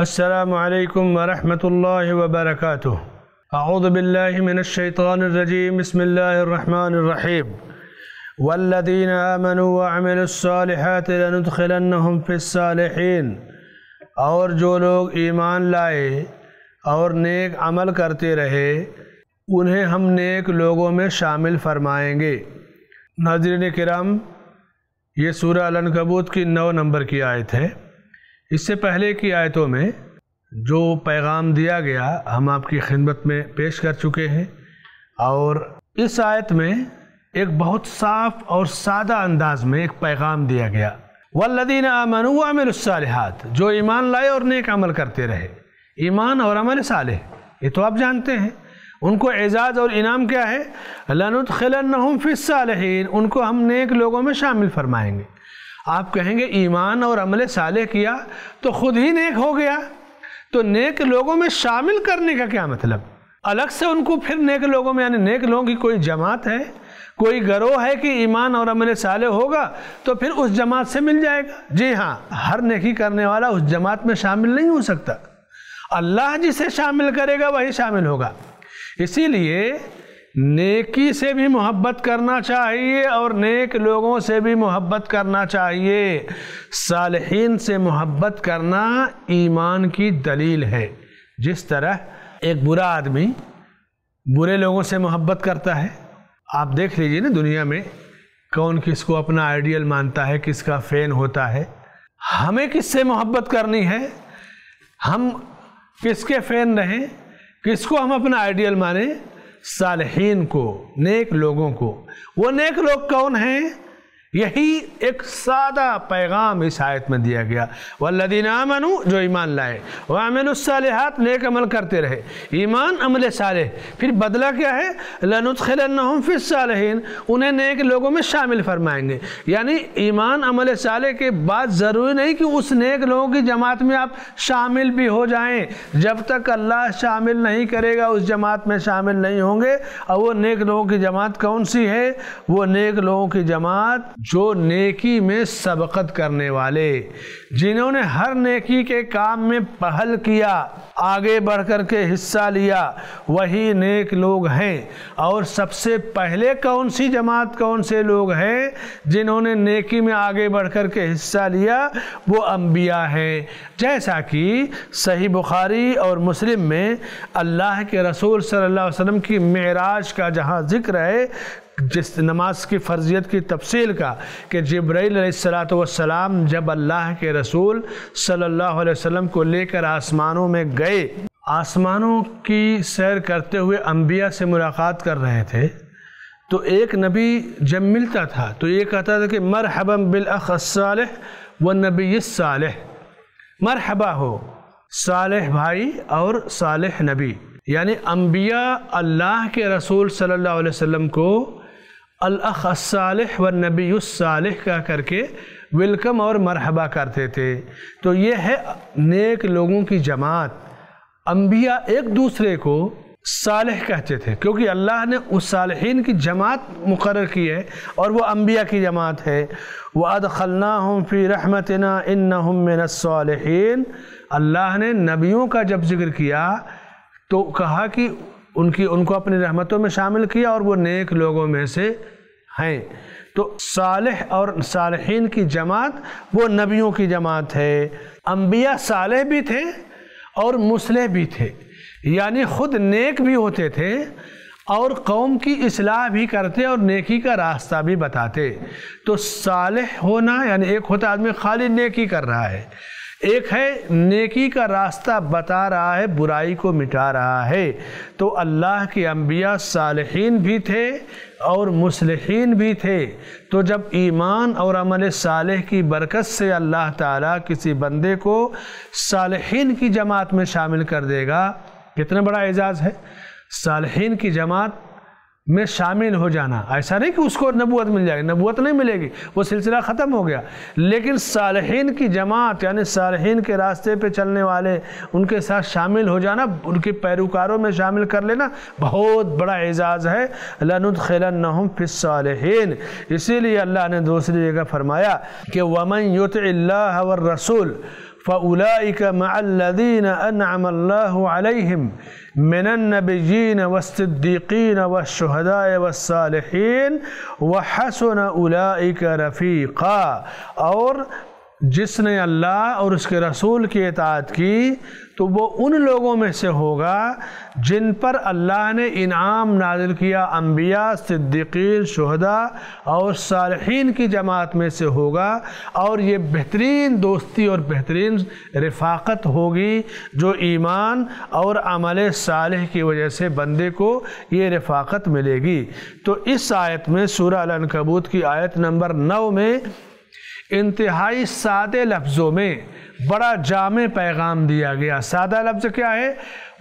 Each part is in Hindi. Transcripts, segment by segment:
السلام عليكم ورحمة الله وبركاته أعوذ بالله من الشيطان الرجيم بسم الله الرحمن الرحيم والذين آمنوا وعملوا الصالحات لندخلنهم في الصالحين और जो लोग ईमान लाए और नेक अमल करते रहे उन्हें हम नेक लोगों में शामिल फरमाएंगे नाजरन करम ये सूर्य अनकबूत की नौ नंबर की आयत है इससे पहले की आयतों में जो पैगाम दिया गया हम आपकी खिदमत में पेश कर चुके हैं और इस आयत में एक बहुत साफ और सादा अंदाज में एक पैगाम दिया गया वल्लदीन आमन आमिर सालहत जो ईमान लाए और नेक अमल करते रहे ईमान और अमल साल ये तो आप जानते हैं उनको एजाज़ और इनाम क्या है लनुत खिलन फिस उनको हम नेक लोगों में शामिल फरमाएंगे आप कहेंगे ईमान और अमल साले किया तो खुद ही नेक हो गया तो नेक लोगों में शामिल करने का क्या मतलब अलग से उनको फिर नेक लोगों में यानी नेक लोगों की कोई जमात है कोई गरोह है कि ईमान और अमल साले होगा तो फिर उस जमात से मिल जाएगा जी हाँ हर नेकी करने वाला उस जमात में शामिल नहीं हो सकता अल्लाह जिसे शामिल करेगा वही शामिल होगा इसीलिए नेकी से भी मोहब्बत करना चाहिए और नेक लोगों से भी मोहब्बत करना चाहिए सालहीन से मोहब्बत करना ईमान की दलील है जिस तरह एक बुरा आदमी बुरे लोगों से मोहब्बत करता है आप देख लीजिए ना दुनिया में कौन किसको अपना आइडियल मानता है किसका फ़ैन होता है हमें किससे मोहब्बत करनी है हम किसके फ़ैन रहें किसको हम अपना आइडियल माने सालहीन को नेक लोगों को वो नेक लोग कौन हैं यही एक सादा पैगाम इस आयत में दिया गया वल्लदीना मनु जो ईमान लाए वामिनसालहत नेक अमल करते रहे ईमान अमल साल फिर बदला क्या है लनुतखिलम फिर सालहीन उन्हें नेक लोगों में शामिल फरमाएंगे यानी ईमान अमल साल के बाद ज़रूरी नहीं कि उस नेक लोगों की जमात में आप शामिल भी हो जाएँ जब तक अल्लाह शामिल नहीं करेगा उस जमात में शामिल नहीं होंगे और वो नेक लोगों की जमात कौन सी है वो नेक लोगों की जमात जो नेकी में सबकत करने वाले जिन्होंने हर नेकी के काम में पहल किया आगे बढ़ कर के हिस्सा लिया वही नेक लोग हैं और सबसे पहले कौन सी जमात कौन से लोग हैं जिन्होंने नेकी में आगे बढ़ कर के हिस्सा लिया वो अम्बिया हैं जैसा कि सही बुखारी और मुस्लिम में अल्लाह के रसूल सल्लल्लाहु अलैहि वसल्लम की मेराज का जहाँ ज़िक्र है जिस नमाज की फ़र्जियत की तफसील का कि जब्राईसलाम जब अल्लाह के रसूल सल्लल्लाहु अलैहि वसल्लम को लेकर आसमानों में गए आसमानों की सैर करते हुए अम्बिया से मुलाकात कर रहे थे तो एक नबी जब मिलता था तो ये कहता था कि मरहबम बिलअल व नबी साल मरहबा हो साल भाई और साल नबी यानी अम्बिया अल्लाह के रसूल सल्लल्लाहु अलैहि वसल्लम को अलसालह व नबीसालह कह करके वेलकम और मरहबा करते थे तो ये है नेक लोगों की जमात अम्बिया एक दूसरे को सालह कहते थे क्योंकि अल्लाह ने उस सालहीन की जमात मुकर की है और वो अम्बिया की जमात है वह खलना हम फ़ी रहमतना इन हमसालहन अल्लाह ने नबियों का जब जिक्र किया तो कहा कि उनकी उनको अपनी रहमतों में शामिल किया और वो नेक लोगों में से हैं तो साल और सालहीन की जमात वो नबियों की जमात है अम्बिया सालह भी थे और मुसलह भी थे यानी ख़ुद नेक भी होते थे और कौम की असलाह भी करते और नेकी का रास्ता भी बताते तो सालह होना यानी एक होता आदमी खाली नेकी कर रहा है एक है नेकी का रास्ता बता रहा है बुराई को मिटा रहा है तो अल्लाह के अम्बिया सालहीन भी थे और मुसलहीन भी थे तो जब ईमान और अमल सालह की बरकत से अल्लाह ताला किसी बंदे को सालहीन की जमात में शामिल कर देगा कितना बड़ा एजाज़ है सालहीन की जमात में शामिल हो जाना ऐसा नहीं कि उसको नबूत मिल जाएगी नबूत नहीं मिलेगी वो सिलसिला ख़त्म हो गया लेकिन सालहीन की जमात यानी सालहीन के रास्ते पे चलने वाले उनके साथ शामिल हो जाना उनके पैरोकारों में शामिल कर लेना बहुत बड़ा एजाज़ है फिर फ़िसालहीन इसीलिए अल्लाह ने दूसरी जगह फरमाया कि वमन युत रसूल فأولئك مع الذين أنعم الله عليهم من النبيين والصديقين والشهداء والصالحين وحسن أولئك رفيقا और जिसने अल्लाह और उसके रसूल की इतात की तो वो उन लोगों में से होगा जिन पर अल्लाह ने इनाम नाजिल किया अम्बिया सिद्दीकीन शहदा और सालहीन की जमात में से होगा और ये बेहतरीन दोस्ती और बेहतरीन रफाकत होगी जो ईमान और अमल साल की वजह से बंदे को ये रफाकत मिलेगी तो इस आयत में सूर्य कबूत की आयत नंबर नौ में इंतहाई सादे लफ्ज़ों में बड़ा जाम पैगाम दिया गया सादा लफ्ज़ क्या है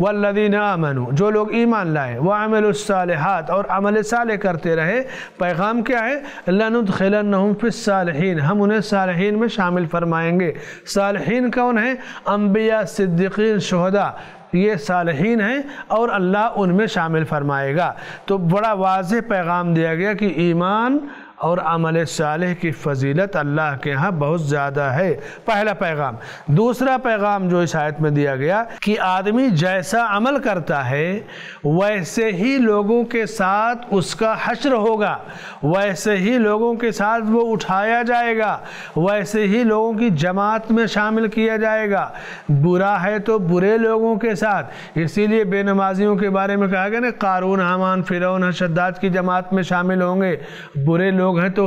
वल्लिन आमनु जो लोग ईमान लाए व अमलसालहत और अमल साल करते रहे पैगाम क्या है लनुदखिलम फ़िसालहन हम उन्हें सालहीन में शामिल फरमाएंगे सालहन कौन है अम्बिया सिद्दीन शहदा ये सालहीन हैं और अल्लाह उनमें शामिल फरमाएगा तो बड़ा वाज पैगाम दिया गया कि ईमान और अमल साल की फजीलत अल्लाह के यहाँ बहुत ज़्यादा है पहला पैगाम दूसरा पैगाम जो इस आयत में दिया गया कि आदमी जैसा अमल करता है वैसे ही लोगों के साथ उसका हश्र होगा वैसे ही लोगों के साथ वो उठाया जाएगा वैसे ही लोगों की जमात में शामिल किया जाएगा बुरा है तो बुरे लोगों के साथ इसीलिए बेनमाजियों के बारे में कहा गया ना कारून हमान फिरौन शद्दाद की जमात में शामिल होंगे बुरे लोग लोग हैं तो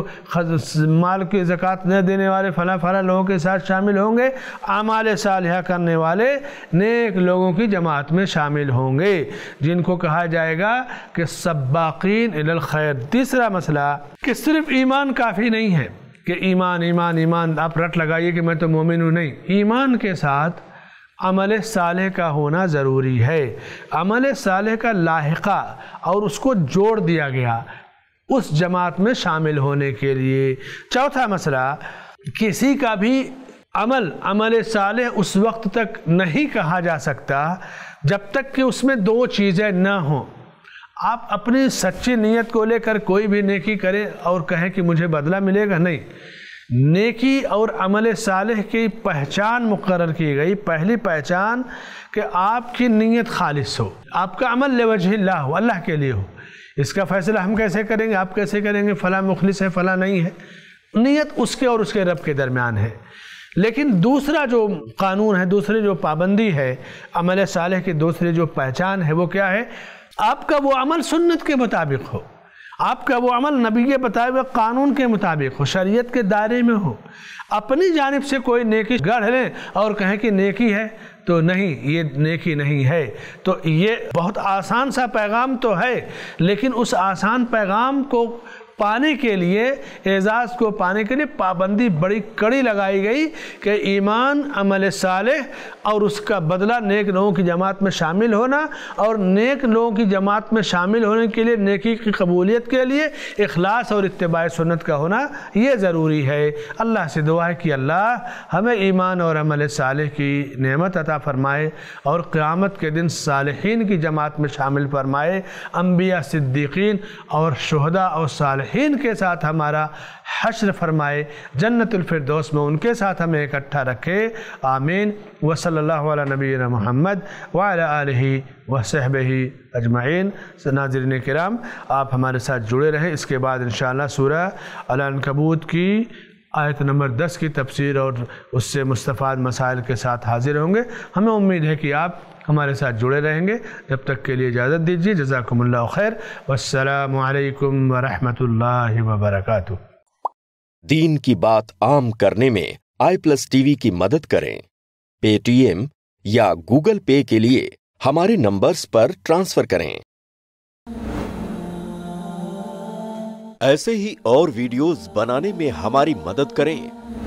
माल के ज़क़़त न देने वाले फ़ला फ़ला लोगों के साथ शामिल होंगे आमाल सालह करने वाले नेक लोगों की जमात में शामिल होंगे जिनको कहा जाएगा कि सब्बाकिन खैर तीसरा मसला कि सिर्फ ईमान काफ़ी नहीं है कि ईमान ईमान ईमान आप रट लगाइए कि मैं तो मोमिन हूँ नहीं ईमान के साथ अमल साल का होना ज़रूरी है अमल साल का लाहका और उसको जोड़ दिया गया उस जमात में शामिल होने के लिए चौथा मसला किसी का भी अमल अमल साल उस वक्त तक नहीं कहा जा सकता जब तक कि उसमें दो चीज़ें ना हों आप अपनी सच्ची नीयत को लेकर कोई भी नेकी करें और कहें कि मुझे बदला मिलेगा नहीं नेकी और अमल साल की पहचान मुकर की गई पहली पहचान कि आपकी नीयत खालिश हो आपका अमल ला हो अल्लाह के लिए हो इसका फैसला हम कैसे करेंगे आप कैसे करेंगे फ़ला मुखलिस है फ़ला नहीं है नीयत उसके और उसके रब के दरमियान है लेकिन दूसरा जो कानून है दूसरी जो पाबंदी है अमल साले की दूसरी जो पहचान है वो क्या है आपका वो अमल सुन्नत के मुताबिक हो आपका वो अमल नबी के बताए हुए कानून के मुताबिक हो शरीयत के दायरे में हो अपनी जानब से कोई नेकी गढ़ लें और कहें कि नेकी है तो नहीं ये नेकी नहीं है तो ये बहुत आसान सा पैगाम तो है लेकिन उस आसान पैगाम को पाने के लिए एजाज़ को पाने के लिए पाबंदी बड़ी कड़ी लगाई गई कि ईमान अमल साल और उसका बदला नेक लोगों की जमात में शामिल होना और नेक लोगों की जमात में शामिल होने के लिए नेकी की कबूलियत के लिए अखलास और इतबा सुनत का होना ये ज़रूरी है अल्लाह से दुआ है कि अल्लाह हमें ईमान और अमल साल की नमत अता फ़रमाए और क़्यामत के दिन सालहीन की जमात में शामिल फरमाए अम्बिया सिद्दीकीन और शहदा और साल हिंद के साथ हमारा हशर फरमाए जन्नतफरदोस में उनके साथ हमें इकट्ठा रखे आमीन सल्ला नबी महमद वाली सहब ही अजमाइन नाजरन कराम आप हमारे साथ जुड़े रहें इसके बाद इन शूर अलानकबूत की आयत नंबर 10 की तफसीर और उससे मुस्तफ़ा मसाइल के साथ हाजिर होंगे हमें उम्मीद है कि आप हमारे साथ जुड़े रहेंगे जब तक के लिए इजाज़त दीजिए जजाकम्ला खैर वालकम वरहमतुल्ला वबरक दीन की बात आम करने में आई प्लस टीवी की मदद करें पेटीएम या गूगल पे के लिए हमारे नंबर्स पर ट्रांसफर करें ऐसे ही और वीडियोस बनाने में हमारी मदद करें